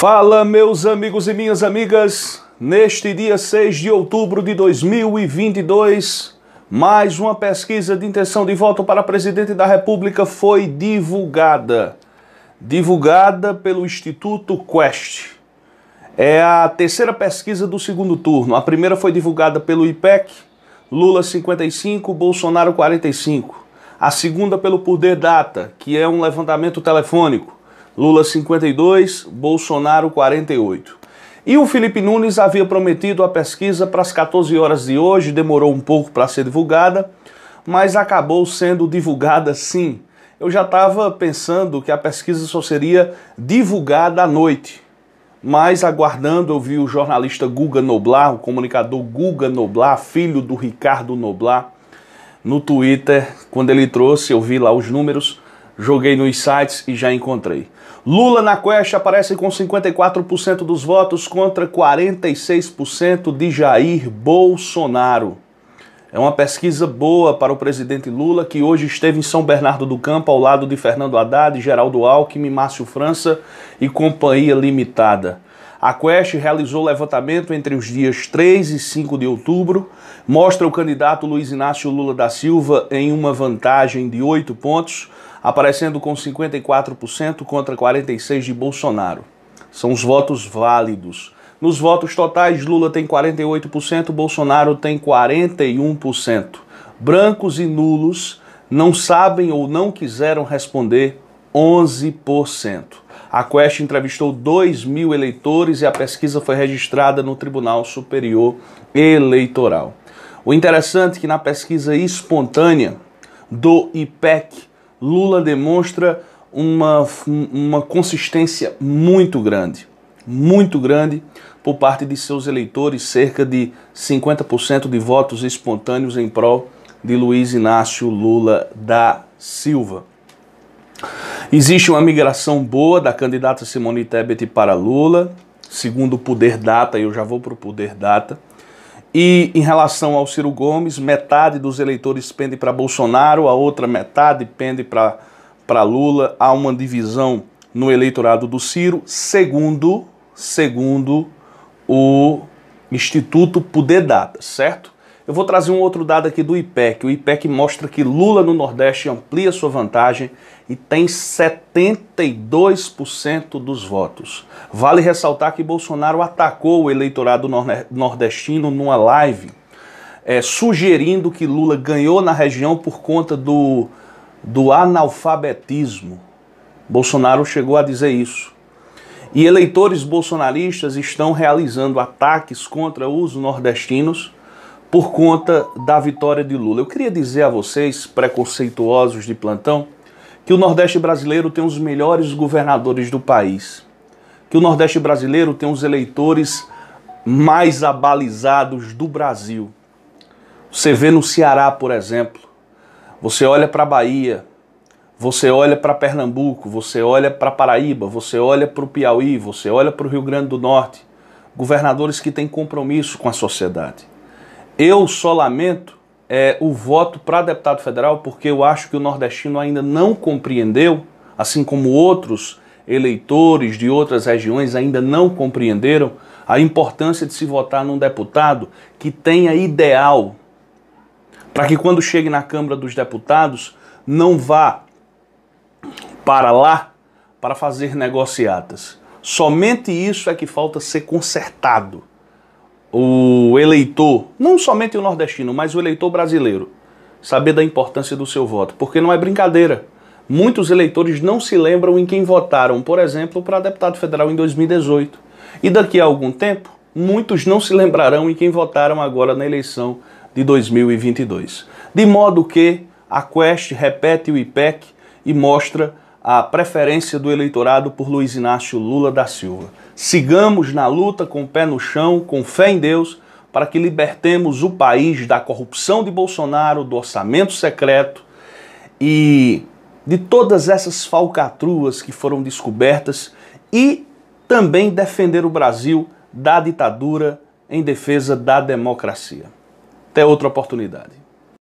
Fala, meus amigos e minhas amigas. Neste dia 6 de outubro de 2022, mais uma pesquisa de intenção de voto para presidente da República foi divulgada. Divulgada pelo Instituto Quest. É a terceira pesquisa do segundo turno. A primeira foi divulgada pelo IPEC, Lula 55, Bolsonaro 45. A segunda pelo Poder Data, que é um levantamento telefônico Lula 52, Bolsonaro 48. E o Felipe Nunes havia prometido a pesquisa para as 14 horas de hoje, demorou um pouco para ser divulgada, mas acabou sendo divulgada sim. Eu já estava pensando que a pesquisa só seria divulgada à noite, mas aguardando, eu vi o jornalista Guga Noblar, o comunicador Guga Noblar, filho do Ricardo Noblar, no Twitter, quando ele trouxe, eu vi lá os números, Joguei nos sites e já encontrei. Lula na quest aparece com 54% dos votos contra 46% de Jair Bolsonaro. É uma pesquisa boa para o presidente Lula, que hoje esteve em São Bernardo do Campo ao lado de Fernando Haddad, Geraldo Alckmin, Márcio França e Companhia Limitada. A Quest realizou levantamento entre os dias 3 e 5 de outubro, mostra o candidato Luiz Inácio Lula da Silva em uma vantagem de 8 pontos, aparecendo com 54% contra 46% de Bolsonaro. São os votos válidos. Nos votos totais, Lula tem 48%, Bolsonaro tem 41%. Brancos e nulos não sabem ou não quiseram responder 11%. A Quest entrevistou 2 mil eleitores e a pesquisa foi registrada no Tribunal Superior Eleitoral. O interessante é que na pesquisa espontânea do IPEC, Lula demonstra uma, uma consistência muito grande, muito grande por parte de seus eleitores, cerca de 50% de votos espontâneos em prol de Luiz Inácio Lula da Silva. Existe uma migração boa da candidata Simone Tebet para Lula, segundo o Poder Data, e eu já vou para o Poder Data. E em relação ao Ciro Gomes, metade dos eleitores pende para Bolsonaro, a outra metade pende para Lula. Há uma divisão no eleitorado do Ciro, segundo, segundo o Instituto Poder Data, certo? Eu vou trazer um outro dado aqui do IPEC. O IPEC mostra que Lula no Nordeste amplia sua vantagem e tem 72% dos votos. Vale ressaltar que Bolsonaro atacou o eleitorado nordestino numa live, é, sugerindo que Lula ganhou na região por conta do, do analfabetismo. Bolsonaro chegou a dizer isso. E eleitores bolsonaristas estão realizando ataques contra os nordestinos por conta da vitória de Lula. Eu queria dizer a vocês, preconceituosos de plantão, que o Nordeste brasileiro tem os melhores governadores do país, que o Nordeste brasileiro tem os eleitores mais abalizados do Brasil. Você vê no Ceará, por exemplo, você olha para a Bahia, você olha para Pernambuco, você olha para Paraíba, você olha para o Piauí, você olha para o Rio Grande do Norte, governadores que têm compromisso com a sociedade. Eu só lamento é, o voto para deputado federal porque eu acho que o nordestino ainda não compreendeu, assim como outros eleitores de outras regiões ainda não compreenderam, a importância de se votar num deputado que tenha ideal, para que quando chegue na Câmara dos Deputados não vá para lá para fazer negociatas. Somente isso é que falta ser consertado o eleitor, não somente o nordestino, mas o eleitor brasileiro, saber da importância do seu voto, porque não é brincadeira. Muitos eleitores não se lembram em quem votaram, por exemplo, para deputado federal em 2018. E daqui a algum tempo, muitos não se lembrarão em quem votaram agora na eleição de 2022. De modo que a Quest repete o IPEC e mostra a preferência do eleitorado por Luiz Inácio Lula da Silva. Sigamos na luta com o pé no chão, com fé em Deus, para que libertemos o país da corrupção de Bolsonaro, do orçamento secreto e de todas essas falcatruas que foram descobertas e também defender o Brasil da ditadura em defesa da democracia. Até outra oportunidade.